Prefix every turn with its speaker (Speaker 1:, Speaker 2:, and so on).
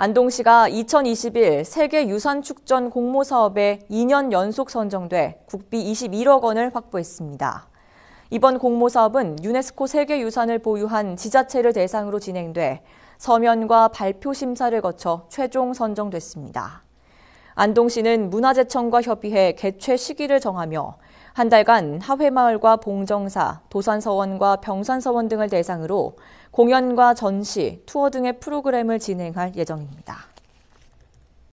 Speaker 1: 안동시가 2021 세계유산축전 공모 사업에 2년 연속 선정돼 국비 21억 원을 확보했습니다. 이번 공모 사업은 유네스코 세계유산을 보유한 지자체를 대상으로 진행돼 서면과 발표 심사를 거쳐 최종 선정됐습니다. 안동시는 문화재청과 협의해 개최 시기를 정하며 한 달간 하회마을과 봉정사, 도산서원과 병산서원 등을 대상으로 공연과 전시, 투어 등의 프로그램을 진행할 예정입니다.